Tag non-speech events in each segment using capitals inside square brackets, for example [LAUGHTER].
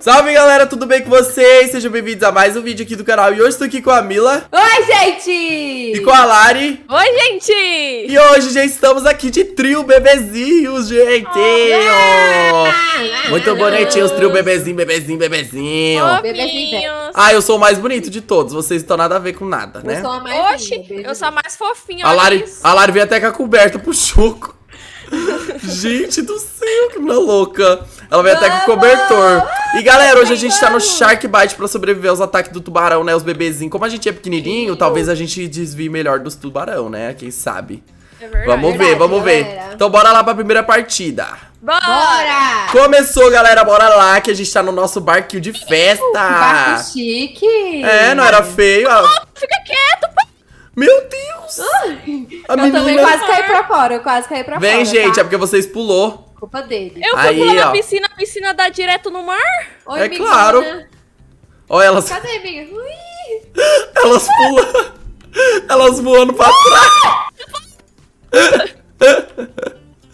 Salve galera, tudo bem com vocês? Sejam bem-vindos a mais um vídeo aqui do canal E hoje estou aqui com a Mila Oi, gente! E com a Lari Oi, gente! E hoje, gente, estamos aqui de trio bebezinhos, gente! Oh, Muito bonitinhos, trio bebezinho, bebezinho, bebezinho oh, Ah, eu sou o mais bonito de todos, vocês estão nada a ver com nada, né? Eu sou a mais Oxi, eu sou a mais fofinha, a Lari, a Lari veio até com a coberta pro choco [LAUGHS] Gente do céu, que maluca louca ela veio até com cobertor. E galera, hoje a gente tá no Shark Bite pra sobreviver aos ataques do tubarão, né? Os bebezinhos. Como a gente é pequenininho, talvez a gente desvie melhor dos tubarão, né? Quem sabe. É verdade, vamos ver, verdade, vamos ver. Galera. Então bora lá pra primeira partida. Bora! Começou, galera, bora lá, que a gente tá no nosso barquinho de festa. barco chique. É, não era feio. Oh, fica quieto, Meu Deus! a eu menina... também quase caí pra fora, eu quase caí pra Vem, fora. Vem, gente, tá? é porque vocês pulou. Culpa dele. Eu fui pular na piscina, a piscina dá direto no mar? Oi, é claro. Olha elas. Cadê, amiga? Ui. [LAUGHS] Elas pulam. [LAUGHS] elas voando pra trás. [LAUGHS]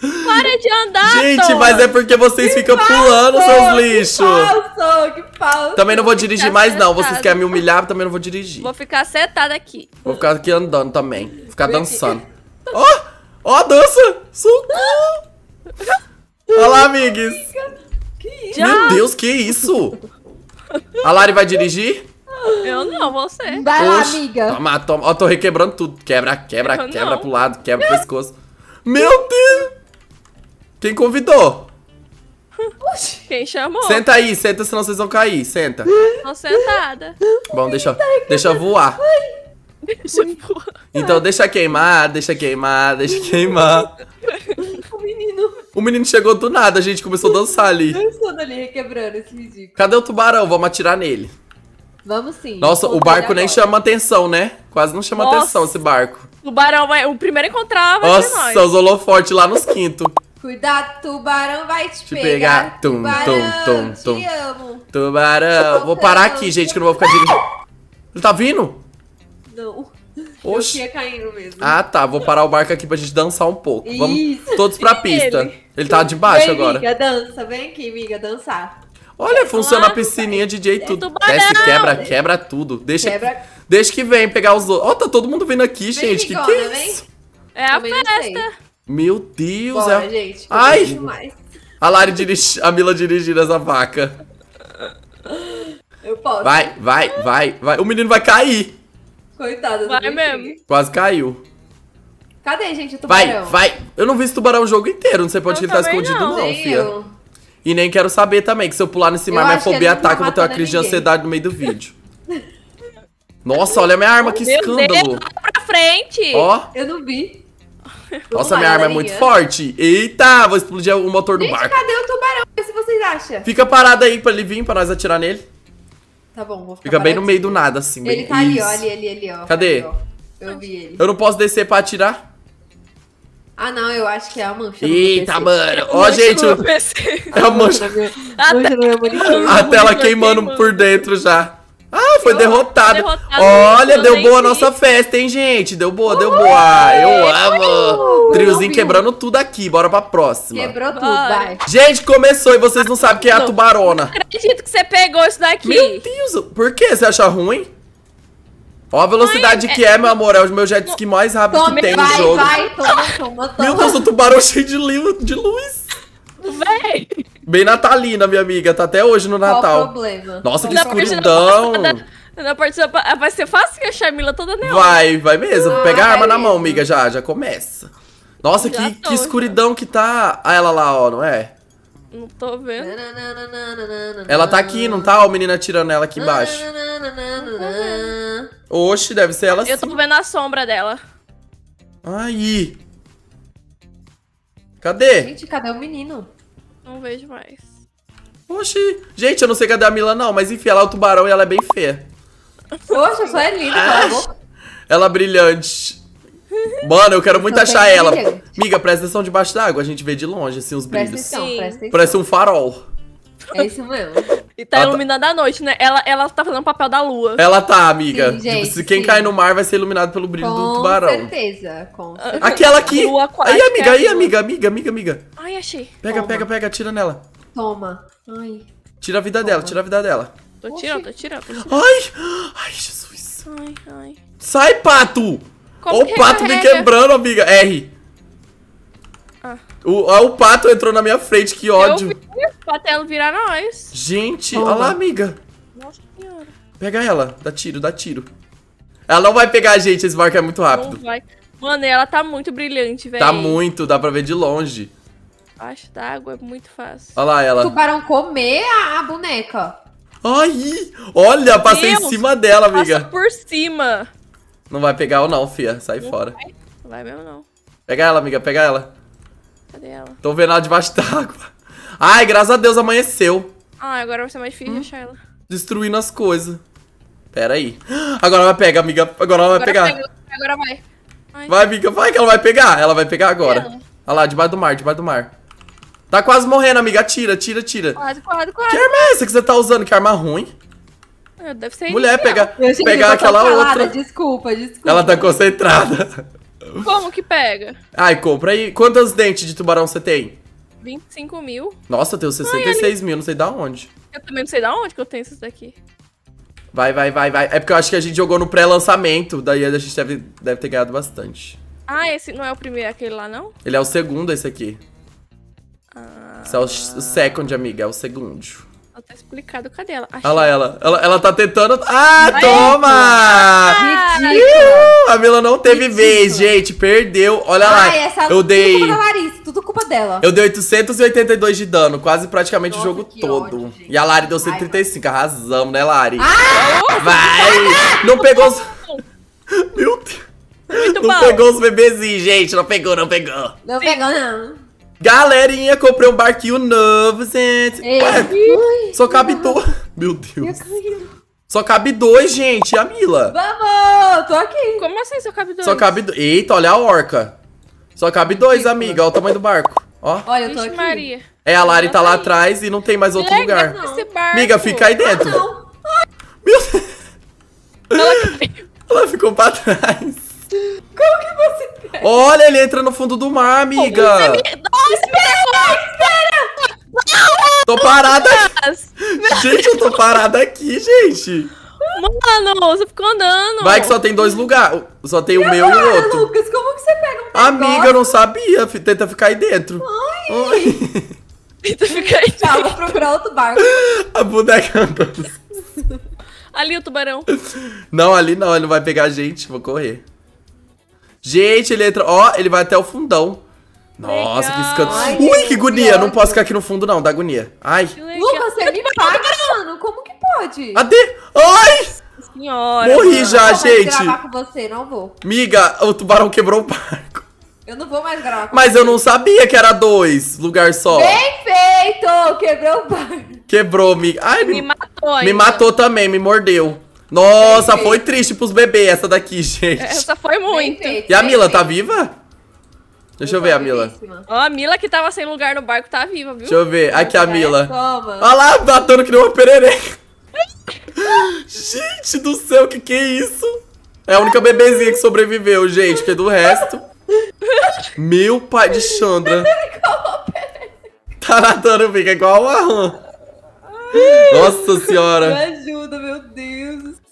Para de andar, Gente, Tom. mas é porque vocês que ficam falso, pulando seus lixos. Que falso, que falso. Também não vou dirigir mais, acertado. não. Vocês querem me humilhar, também não vou dirigir. Vou ficar acertada aqui. Vou ficar aqui andando também. Ficar dançando. Ó, ó oh, oh, dança. Socorro. Olá amigos. Meu Deus, que isso? A Lari vai dirigir? Eu não, você. Vai lá, amiga. Toma, toma. Ó, tô requebrando tudo. Quebra, quebra, eu quebra não. pro lado, quebra o pescoço. Meu Deus! Quem convidou? Quem chamou? Senta aí, senta, senão vocês vão cair. Senta. Tô sentada. Bom, deixa, deixa voar. Deixa voar. Então deixa queimar, deixa queimar, deixa queimar. O menino o menino chegou do nada, a gente começou a dançar ali. Dançando ali, requebrando esse ridículo. Cadê o tubarão? Vamos atirar nele. Vamos sim. Nossa, o barco nem chama atenção, né? Quase não chama Nossa. atenção esse barco. Tubarão vai... O primeiro encontrava. Nossa, os holofotes lá nos quintos. Cuidado, tubarão vai te, te pegar. pegar. Tum, tubarão, tum, tum, te amo. Tubarão. vou parar aqui, gente, que eu não vou ficar dirigindo. Ele tá vindo? Não. Oxi. Eu tinha caindo mesmo. Ah, tá. Vou parar o barco aqui pra gente dançar um pouco. Isso. Vamos todos pra Tire pista. Ele. Ele tá debaixo vem, agora. Miga, dança, vem aqui, miga, dançar. Olha, funciona a piscininha, DJ, é tudo. Desce, quebra, quebra tudo. Deixa, quebra. Que, deixa que vem pegar os outros. Ó, tá todo mundo vindo aqui, vem, gente. que que é isso? É a festa. Meu Deus. Bora, é... gente. Ai. A Lari dirige... A Mila dirigindo essa vaca. Eu posso. Vai, vai, vai, vai. O menino vai cair. Coitado. Vai mesmo. Quase caiu. Cadê, gente, o tubarão? Vai, vai. Eu não vi esse tubarão o jogo inteiro. Não sei pra onde ele tá escondido, não, não fia. E nem quero saber também, que se eu pular nesse mar, minha fobia tá ataca, eu vou ter uma crise de ansiedade no meio do vídeo. Nossa, olha a minha arma, que escândalo. Deus, pra frente. Ó. Eu não vi. Nossa, minha arma é muito forte. Eita, vou explodir o motor do barco. cadê o tubarão? O que vocês acham? Fica parado aí pra ele vir, pra nós atirar nele. Tá bom, vou ficar Fica bem no meio do nada, assim. Ele tá ali, ó, ali, ali, ó. Cadê? Eu vi ele. Eu não posso descer pra atirar? Ah, não, eu acho que é a mancha. Eita, mano. Ó, gente. [LAUGHS] É a mancha. a, mancha te... a tela queimando, queimando por dentro já. Ah, foi eu, derrotado. Olha, deu boa a nossa festa, hein, gente? Deu boa, deu boa. eu amo. Uh, Triozinho quebrando tudo aqui. Bora pra próxima. Quebrou tudo, vai. Gente, começou e vocês não sabem quem é a tubarona. Não acredito que você pegou isso daqui. Meu Deus, por que? Você acha ruim? Ó a velocidade que é, é, meu amor. É o meu jet ski mais rápido tome, que tem vai, no jogo. Vai, vai, toma, toma, toma. Meu Deus, o tubarão cheio de, li, de luz. Véi. Bem natalina, minha amiga. Tá até hoje no Natal. Qual problema? Nossa, que escuridão. Na partida ah, vai ser fácil que a Chamila é toda neon. Vai, vai mesmo. pegar Pega a arma na mão, amiga, já, já começa. Nossa, já que, tô, que escuridão já. que tá ah, ela lá, ó, não é? Não tô vendo. Ela tá aqui, não tá? Ó, o menina atirando ela aqui embaixo. Não tô vendo. Oxe, deve ser ela Eu sim. tô vendo a sombra dela. Aí. Cadê? Gente, cadê o menino? Não vejo mais. Oxi. Gente, eu não sei cadê a Mila não, mas enfim, ela é o tubarão e ela é bem feia. Poxa, só é linda, ah. pelo amor. Ela é brilhante. Mano, eu quero muito achar ela. Brilhante. Miga, presta atenção debaixo d'água, a gente vê de longe, assim, os presta brilhos. Atenção, presta atenção, Parece um farol. É isso mesmo. E tá ela tá- iluminada tá... noite, né? Ela, ela tá fazendo o papel da lua. Ela tá, amiga. Sim, gente, tipo, se quem cai cair no mar vai ser iluminado pelo brilho com do tubarão. Com Certeza, com ah, certeza. Aquela aqui. Lua aí, amiga, aí, amiga, amiga, amiga, amiga. Ai, achei. Pega, Toma. pega, pega, tira nela. Toma. Ai. Tira a vida Toma. dela, tira a vida dela. Tô tirando, tô tirando, Ai! Ai, Jesus. Ai, ai. Sai, pato! Como Olha o pato me quebrando, amiga. R. O, o pato entrou na minha frente, que ódio. Eu vi, o patelo virar nós. Gente, olha lá, amiga. Nossa senhora. Pega ela, dá tiro, dá tiro. Ela não vai pegar a gente, esse barco é muito rápido. Não vai. Mano, ela tá muito brilhante, tá velho. Tá muito, dá pra ver de longe. Acho da água é muito fácil. Olha lá ela. O tubarão comer a, a boneca. Ai, olha, passei Deus, em cima dela, amiga. Passa por cima. Não vai pegar ou não, fia. Sai não fora. Vai. Não vai mesmo, não. Pega ela, amiga, pega ela. Cadê ela? Tô vendo ela debaixo d'água. Ai, graças a Deus amanheceu. Ah, agora vai ser mais difícil hum. achar ela. Destruindo as coisas. Pera aí. Agora vai pegar, amiga. Agora ela vai agora pegar. Pega. Agora vai. Ai, vai, amiga. Vai que ela vai pegar. Ela vai pegar agora. Olha lá, debaixo do mar, debaixo do mar. Tá quase morrendo, amiga. Tira, tira, tira. Quase, quase, quase. Que arma é essa que você tá usando? Que arma ruim? É, deve ser Mulher, pegar, pegar aquela outra. Desculpa, desculpa. Ela tá concentrada. Como que pega? Ai, compra aí. Quantos dentes de tubarão você tem? 25 mil. Nossa, eu tenho 66 Ai, mil, não sei da onde. Eu também não sei da onde que eu tenho esses daqui. Vai, vai, vai, vai. É porque eu acho que a gente jogou no pré-lançamento, daí a gente deve, deve ter ganhado bastante. Ah, esse não é o primeiro, é aquele lá, não? Ele é o segundo, esse aqui. Ah... Esse é o, second, amiga, é o segundo. Ela tá explicado. Cadê ela? Olha lá ela. ela. Ela tá tentando. Ah, Vai toma! Ah, a Mila não teve Ridícula. vez, gente. Perdeu. Olha Ai, lá. eu dei. Tudo culpa da Larissa, tudo culpa dela. Eu dei 882 de dano, quase praticamente Nossa, o jogo todo. Ódio, e a Lari deu 135. Ai, Arrasamos, né, Lari? Ah, Vai! Não pegou os. [LAUGHS] Meu Deus! Muito não bom. pegou os bebezinhos, gente. Não pegou, não pegou. Não pegou, não. Galerinha, comprei um barquinho novo, gente. Ei, Ué, só cabe dois. [LAUGHS] Meu Deus. Só cabe dois, gente. E a Mila? Vamos! Tô aqui. Como assim só cabe dois? Só cabe dois. Eita, olha a orca. Só cabe dois, amiga. Olha o tamanho do barco. Ó. Olha, eu tô aqui. Maria. É, a Lari tá lá atrás e não tem mais outro lugar. Amiga, fica aí dentro. Ah, não. Meu Deus. [LAUGHS] Ela ficou pra trás. Como que você... Olha, ele entra no fundo do mar, é amiga espera! espera! Tô parada aqui. Gente, eu tô parada aqui, gente. Mano, você ficou andando. Vai que só tem dois lugares. Só tem o meu e o outro. Lucas, como que você pega um Amiga, eu não sabia. Tenta ficar aí dentro. Ai. Tenta ficar aí dentro. Tá, vou procurar outro barco. [LAUGHS] A boneca ali o tubarão. Não, ali não. Ele não vai pegar a gente. Vou correr. Gente, ele entra... Ó, ele vai até o fundão. Nossa, Legal. que escândalo. Ai, Ui, que agonia. Não posso ficar aqui no fundo, não. Dá agonia. Ai. Lucas, você é me paga, mano. Como que pode? Cadê? Ai! Senhora. Morri mano. já, eu não vou gente. gravar com você, não vou. Miga, o tubarão quebrou o barco. Eu não vou mais gravar com Mas você. eu não sabia que era dois lugar só. Bem feito! Quebrou o barco. Quebrou, miga. Ai, me, me matou. Me ainda. matou também, me mordeu. Nossa, Bem foi feito. triste pros bebês essa daqui, [LAUGHS] gente. Essa foi muito. Feito, e a Mila, tá feito. tá viva? Deixa eu ver a Mila. Ó, a Mila que tava sem lugar no barco tá viva, viu? Deixa eu ver. Aqui a é, Mila. Olha lá, batendo que nem uma perereca. gente do céu, que que é isso? É a única bebezinha que sobreviveu, gente, porque é do resto... Meu pai de Chandra. tá nadando, fica igual uma rã. Nossa senhora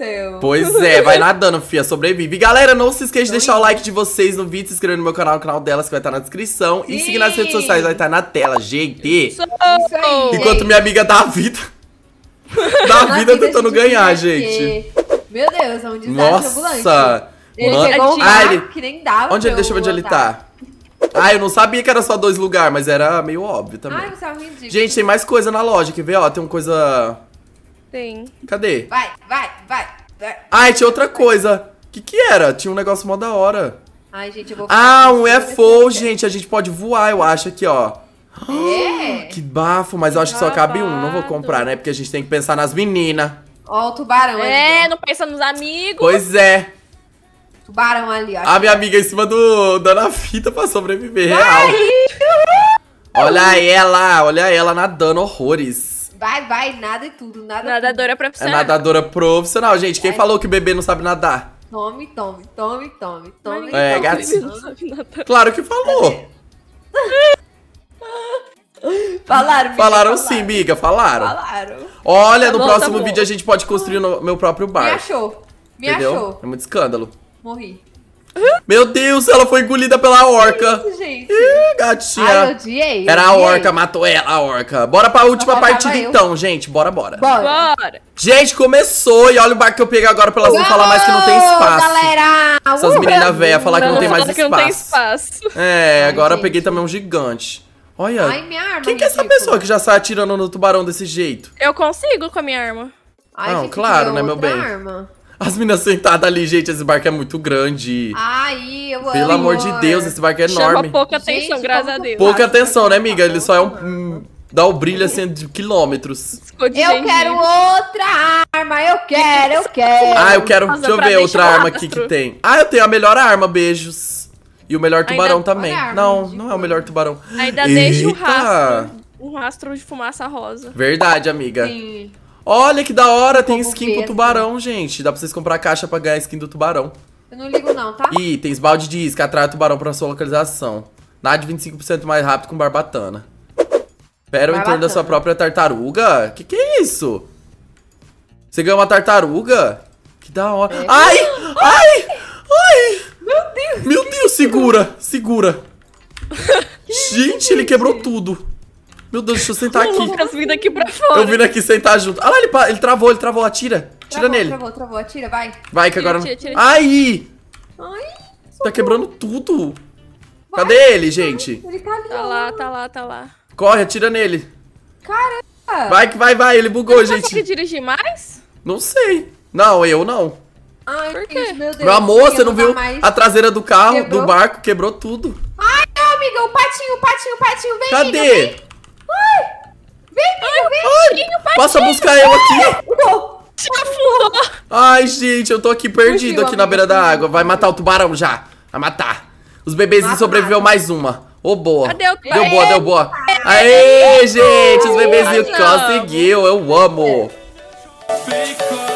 céu. Pois é, [LAUGHS] vai nadando, fia, sobrevive. galera, não se esqueça de deixar o é? like de vocês no vídeo, se inscrever no meu canal, no canal delas que vai estar na descrição. Sim. E seguir nas redes sociais, vai estar na tela, gente. Isso aí, Enquanto minha amiga dá a vida. [LAUGHS] dá a vida tentando ganhar, gente. Meu Deus, é um desastre Nossa. Ele chegou ah, um ah, ele... que nem dava Onde ele deixou onde ele tá? Ah, eu não sabia que era só dois lugares, mas era meio óbvio também. Ai, você é ridículo. Gente, tem mais coisa na loja, quer ver? Ó, tem uma coisa tem. Cadê? Vai, vai, vai. vai. Ai, tinha outra coisa. O que que era? Tinha um negócio mó da hora. Ai, gente, eu vou Ah, um UFO, gente. A gente pode voar, eu acho, aqui, ó. É. [GASPS] Que bafo, mas eu acho que só cabe um. Não vou comprar, né? Porque a gente tem que pensar nas meninas. Ó, o tubarão É, ali, não pensa nos amigos. Pois é. Tubarão ali, ó. A minha amiga em cima do. dando a fita pra sobreviver, real. Olha ela, olha ela nadando horrores. Vai, vai, nada e tudo. Nada nadadora tudo. É é profissional. É nadadora profissional, gente. Quem é. falou que bebê não sabe nadar? Tome, tome, tome, tome, tome. É, gatinho. Claro que falou. [LAUGHS] Falaram, falaram sim, miga, falaram. Falaram. Olha, tá no bom, tá próximo tá vídeo a gente pode construir o meu próprio bar. Me achou. Me Entendeu? achou. É muito escândalo. Morri. Meu Deus, ela foi engolida pela orca. isso, gente. Ih, gatinha. Ai, eu odiei. Era a orca, matou ela, a orca. Bora pra última partida eu. então, gente. Bora, bora. Bora. bora. Gente, começou. E olha o barco que eu peguei agora pra elas não falar mais que não tem espaço. galera. Essas meninas velhas falar que não, tem mais espaço. não tem espaço. É, agora eu peguei também um gigante. Olha. Ai, minha arma. Quem que é essa pessoa que já sai atirando no tubarão desse jeito? Eu consigo com a minha arma. Ai, não, claro, né, meu bem? Arma. As meninas sentadas ali, gente, esse barco é muito grande. Ai, eu Pelo amor. de Deus, esse barco é Chama enorme. pouca atenção, Gente, graças a Deus. Pouca atenção, né, amiga? Ele só é um. Hum, dá o brilho assim de quilômetros. Eu quero outra arma, eu quero, eu quero. Ah, eu quero. Deixa eu ver outra arma aqui que tem. Ah, eu tenho a melhor arma, beijos. E o melhor tubarão Ainda- também. arma, não, não é o tipo. melhor tubarão. Ainda deixa o rastro. Um rastro de fumaça rosa. Verdade, amiga. Sim. Olha que da hora, tem skin pro é, tubarão, gente. Dá pra vocês comprar a caixa pra ganhar a skin do tubarão. Eu não ligo não, tá? Itens, balde de isca, atrai o tubarão pra sua localização. Nade 25% mais rápido com barbatana. Pera o entorno da sua própria tartaruga? Que que é isso? Você ganhou uma tartaruga? Que da hora. É. Ai! Ai! Ai! Meu Deus! Meu Deus, segura! Segura! Gente, ele quebrou tudo. Meu Deus, deixa eu sentar aqui. O Lucas vindo aqui pra fora. Eu vindo aqui sentar junto. Ah lá, ele, ele travou, ele travou, atira. Tira travou, nele. Travou, travou, atira, vai. Vai, que tira, agora... Tira, tira, Ai! Ai! Tá quebrando tudo. Vai, Cadê ele, vai. gente? Ele tá ali. Tá lá, tá lá, tá lá. Corre, atira nele. Caramba! Vai, que vai, vai. Ele bugou, Você gente. Você consegue dirigir mais? Não sei. Não, eu não. Ai, Por quê? meu Deus. A moça não viu a traseira do carro, quebrou? do barco, quebrou tudo. Ai, não, amiga. O patinho, o patinho, o patinho. Vem, Cadê? Amiga, vem. Ai, vem, amiga, vem. Ai, vem, patinho, patinho. buscar eu aqui. Não. Te afundou. Ai, gente, eu tô aqui perdido Fugiu, aqui na beira da água. Vai matar o tubarão já. Vai matar. Os bebezinhos sobreviveu mais uma. Ô, oh, boa. Cadê o deu boa, deu boa. Aê, gente, os bebezinhos conseguiu. Eu amo. Ficou.